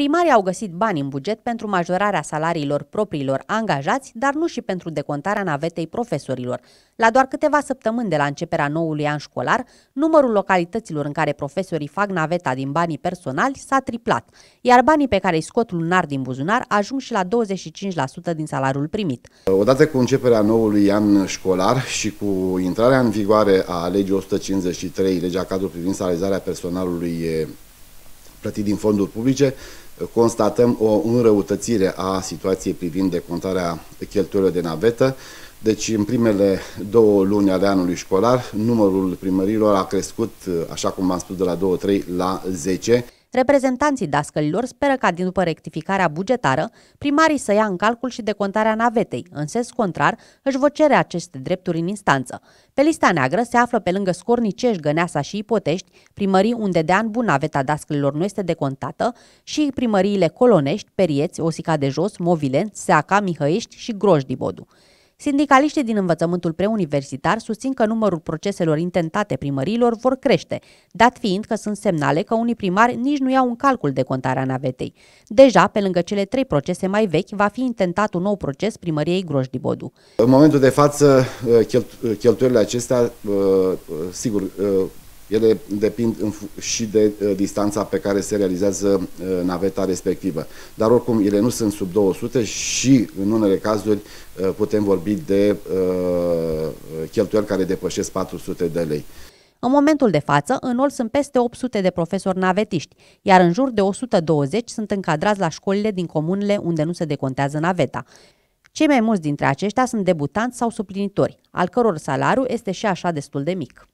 Primarii au găsit bani în buget pentru majorarea salariilor propriilor angajați, dar nu și pentru decontarea navetei profesorilor. La doar câteva săptămâni de la începerea noului an școlar, numărul localităților în care profesorii fac naveta din banii personali s-a triplat, iar banii pe care îi scot lunar din buzunar ajung și la 25% din salariul primit. Odată cu începerea noului an școlar și cu intrarea în vigoare a legii 153, legea cadrul privind salarizarea personalului plătit din fonduri publice, constatăm o înrăutățire a situației privind decontarea cheltuielor de navetă. Deci în primele două luni ale anului școlar, numărul primărilor a crescut, așa cum v-am spus, de la 2-3 la 10. Reprezentanții dascălilor speră ca din după rectificarea bugetară, primarii să ia în calcul și decontarea navetei. În sens contrar, își vor cere aceste drepturi în instanță. Pe lista neagră se află pe lângă Scornicești, Găneasa și Ipotești, primării unde de an bun naveta dascălilor nu este decontată și primăriile Colonești, Perieți, Osica de Jos, Movilen, Seaca, Mihăiești și Grojdibodu. Sindicaliștii din învățământul preuniversitar susțin că numărul proceselor intentate primărilor vor crește, dat fiind că sunt semnale că unii primari nici nu iau un calcul de contarea navetei. Deja, pe lângă cele trei procese mai vechi, va fi intentat un nou proces primăriei groș În momentul de față, cheltuielile acestea, uh, uh, sigur, uh, ele depind și de uh, distanța pe care se realizează uh, naveta respectivă. Dar oricum, ele nu sunt sub 200 și în unele cazuri uh, putem vorbi de cheltuieli care depășesc 400 de lei. În momentul de față, în ol sunt peste 800 de profesori navetiști, iar în jur de 120 sunt încadrați la școlile din comunele unde nu se decontează naveta. Cei mai mulți dintre aceștia sunt debutanți sau suplinitori, al căror salariu este și așa destul de mic.